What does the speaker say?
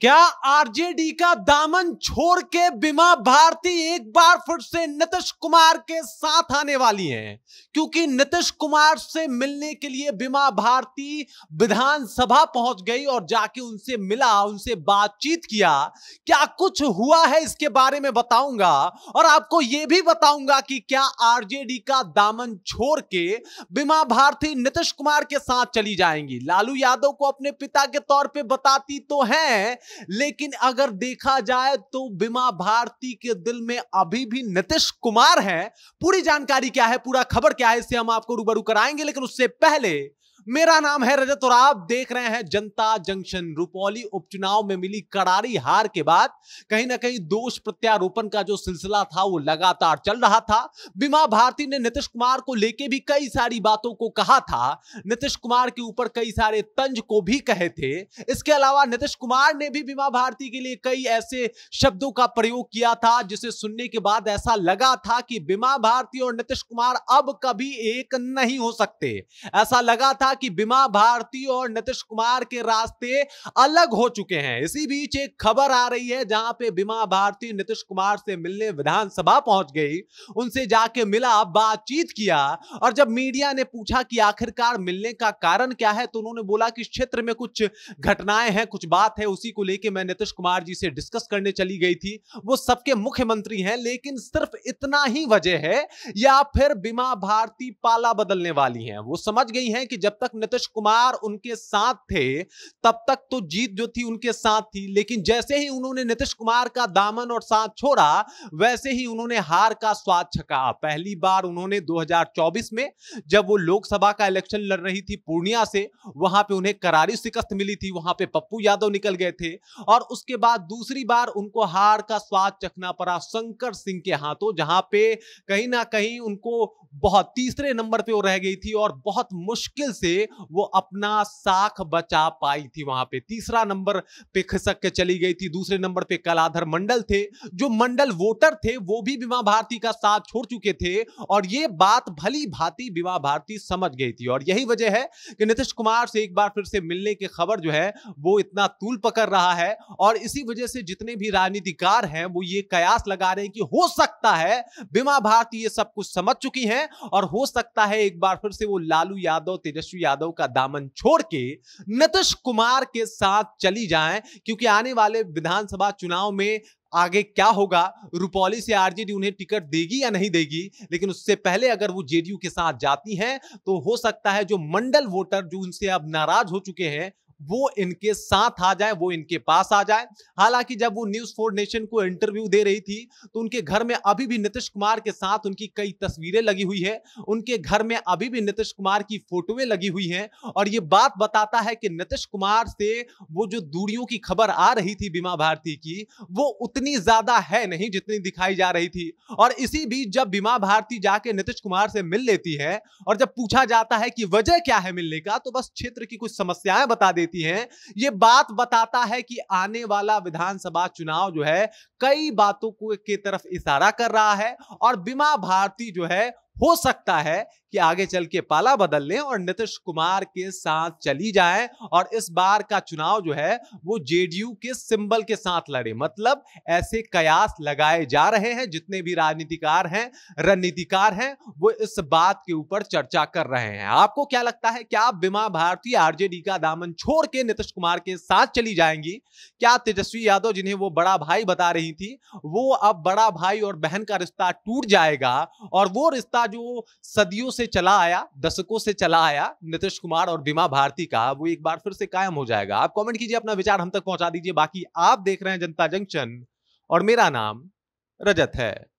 क्या आरजेडी का दामन छोड़ के बीमा भारती एक बार फिर से नीतीश कुमार के साथ आने वाली हैं क्योंकि नीतीश कुमार से मिलने के लिए बीमा भारती विधानसभा पहुंच गई और जाके उनसे मिला उनसे बातचीत किया क्या कुछ हुआ है इसके बारे में बताऊंगा और आपको यह भी बताऊंगा कि क्या आरजेडी का दामन छोड़ के बीमा भारती नीतीश कुमार के साथ चली जाएंगी लालू यादव को अपने पिता के तौर पर बताती तो है लेकिन अगर देखा जाए तो बीमा भारती के दिल में अभी भी नीतीश कुमार हैं पूरी जानकारी क्या है पूरा खबर क्या है इससे हम आपको रूबरू कराएंगे लेकिन उससे पहले मेरा नाम है रजत और आप देख रहे हैं जनता जंक्शन रुपौली उपचुनाव में मिली करारी हार के बाद कहीं ना कहीं दोष प्रत्यारोपण का जो सिलसिला था वो लगातार चल रहा था बीमा भारती ने नीतीश कुमार को लेके भी कई सारी बातों को कहा था नीतीश कुमार के ऊपर कई सारे तंज को भी कहे थे इसके अलावा नीतीश कुमार ने भी बीमा भारती के लिए कई ऐसे शब्दों का प्रयोग किया था जिसे सुनने के बाद ऐसा लगा था कि बीमा भारती और नीतीश कुमार अब कभी एक नहीं हो सकते ऐसा लगा था कि बीमा भारती और नीतीश कुमार के रास्ते अलग हो चुके हैं इसी बीच एक खबर आ रही है जहां पे बीमा भारती नीतीश कुमार से मिलने विधानसभा पहुंच गई उनसे जाके मिला बातचीत किया और जब मीडिया ने पूछा कि आखिरकार मिलने का कारण क्या है तो उन्होंने बोला कि क्षेत्र में कुछ घटनाएं हैं कुछ बात है उसी को लेकर मैं नीतीश कुमार जी से डिस्कस करने चली गई थी वो सबके मुख्यमंत्री हैं लेकिन सिर्फ इतना ही वजह है या फिर बीमा भारती पाला बदलने वाली हैं वो समझ गई हैं कि जब तक तक नीतीश कुमार उनके साथ थे तब तक तो जीत जो थी उनके साथ थी लेकिन जैसे ही उन्होंने नीतीश कुमार का दामन और साथ छोड़ा वैसे ही उन्होंने हार का स्वाद छका पहली बार उन्होंने 2024 में जब वो लोकसभा का इलेक्शन लड़ रही थी पूर्णिया से वहां पे उन्हें करारी शिकस्त मिली थी वहां पे पप्पू यादव निकल गए थे और उसके बाद दूसरी बार उनको हार का स्वाद चखना पड़ा शंकर सिंह के हाथों जहां पे कहीं ना कहीं उनको बहुत तीसरे नंबर पे वो रह गई थी और बहुत मुश्किल से वो अपना साख बचा पाई थी वहां पे तीसरा नंबर पे खिसक के चली गई थी दूसरे नंबर पे कलाधर मंडल थे जो मंडल वोटर थे वो भी बीमा भारती का साथ छोड़ चुके थे और ये बात भली भांति बीमा भारती समझ गई थी और यही वजह है कि नीतीश कुमार से एक बार फिर से मिलने की खबर जो है वो इतना तूल पकड़ रहा है और इसी वजह से जितने भी राजनीतिकार हैं वो ये कयास लगा रहे हैं कि हो सकता है बीमा भारती ये सब कुछ समझ चुकी हैं और हो सकता है एक बार फिर से वो लालू यादव तेजस्वी तेजस्वी यादव का दामन छोड़ के नीतीश कुमार के साथ चली जाएं क्योंकि आने वाले विधानसभा चुनाव में आगे क्या होगा रुपौली से आरजेडी उन्हें टिकट देगी या नहीं देगी लेकिन उससे पहले अगर वो जेडीयू के साथ जाती हैं तो हो सकता है जो मंडल वोटर जो उनसे अब नाराज हो चुके हैं वो इनके साथ आ जाए वो इनके पास आ जाए हालांकि जब वो न्यूज फोर नेशन को इंटरव्यू दे रही थी तो उनके घर में अभी भी नीतीश कुमार के साथ उनकी कई तस्वीरें लगी हुई है उनके घर में अभी भी नीतीश कुमार की फोटोएं लगी हुई है और ये बात बताता है कि नीतीश कुमार से वो जो दूरियों की खबर आ रही थी बीमा भारती की वो उतनी ज्यादा है नहीं जितनी दिखाई जा रही थी और इसी बीच जब बीमा भारती जाके नीतीश कुमार से मिल लेती है और जब पूछा जाता है कि वजह क्या है मिलने का तो बस क्षेत्र की कुछ समस्याएं बता देती देती हैं ये बात बताता है कि आने वाला विधानसभा चुनाव जो है कई बातों को के तरफ इशारा कर रहा है और बीमा भारती जो है हो सकता है कि आगे चल के पाला बदल लें और नीतीश कुमार के साथ चली जाए और इस बार का चुनाव जो है वो जेडीयू के सिंबल के साथ लड़े मतलब ऐसे कयास लगाए जा रहे हैं जितने भी राजनीतिकार हैं रणनीतिकार हैं वो इस बात के ऊपर चर्चा कर रहे हैं आपको क्या लगता है क्या बीमा भारती आरजेडी का दामन छोड़ के नीतीश कुमार के साथ चली जाएंगी क्या तेजस्वी यादव जिन्हें वो बड़ा भाई बता रही थी वो अब बड़ा भाई और बहन का रिश्ता टूट जाएगा और वो रिश्ता जो सदियों से चला आया दशकों से चला आया नीतीश कुमार और बीमा भारती का वो एक बार फिर से कायम हो जाएगा आप कमेंट कीजिए अपना विचार हम तक पहुंचा दीजिए बाकी आप देख रहे हैं जनता जंक्शन और मेरा नाम रजत है